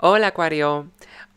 Hola Acuario,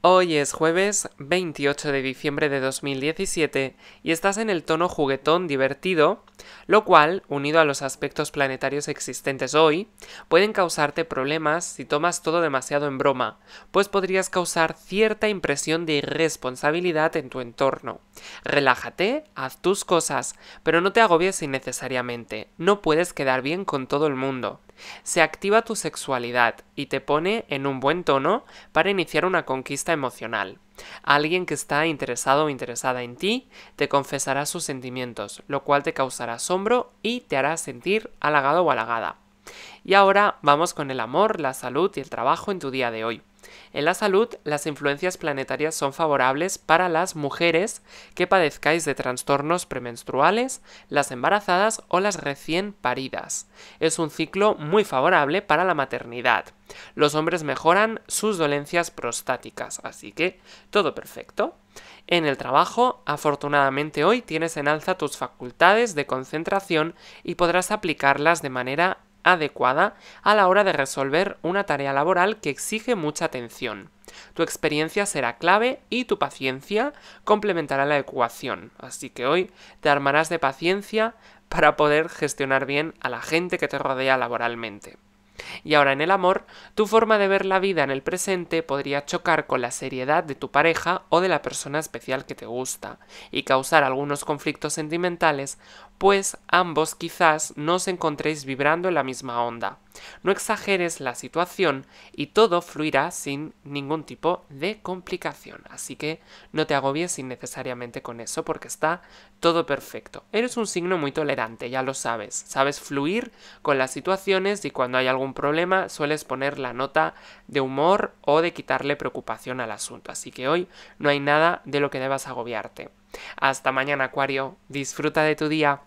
hoy es jueves 28 de diciembre de 2017 y estás en el tono juguetón divertido, lo cual, unido a los aspectos planetarios existentes hoy, pueden causarte problemas si tomas todo demasiado en broma, pues podrías causar cierta impresión de irresponsabilidad en tu entorno. Relájate, haz tus cosas, pero no te agobies innecesariamente, no puedes quedar bien con todo el mundo. Se activa tu sexualidad y te pone en un buen tono para iniciar una conquista emocional. Alguien que está interesado o interesada en ti te confesará sus sentimientos, lo cual te causará asombro y te hará sentir halagado o halagada. Y ahora vamos con el amor, la salud y el trabajo en tu día de hoy. En la salud, las influencias planetarias son favorables para las mujeres que padezcáis de trastornos premenstruales, las embarazadas o las recién paridas. Es un ciclo muy favorable para la maternidad. Los hombres mejoran sus dolencias prostáticas, así que todo perfecto. En el trabajo, afortunadamente hoy tienes en alza tus facultades de concentración y podrás aplicarlas de manera adecuada a la hora de resolver una tarea laboral que exige mucha atención. Tu experiencia será clave y tu paciencia complementará la ecuación, así que hoy te armarás de paciencia para poder gestionar bien a la gente que te rodea laboralmente y ahora en el amor, tu forma de ver la vida en el presente podría chocar con la seriedad de tu pareja o de la persona especial que te gusta, y causar algunos conflictos sentimentales, pues ambos quizás no os encontréis vibrando en la misma onda. No exageres la situación y todo fluirá sin ningún tipo de complicación. Así que no te agobies innecesariamente con eso porque está todo perfecto. Eres un signo muy tolerante, ya lo sabes. Sabes fluir con las situaciones y cuando hay algún problema sueles poner la nota de humor o de quitarle preocupación al asunto. Así que hoy no hay nada de lo que debas agobiarte. Hasta mañana, Acuario. Disfruta de tu día.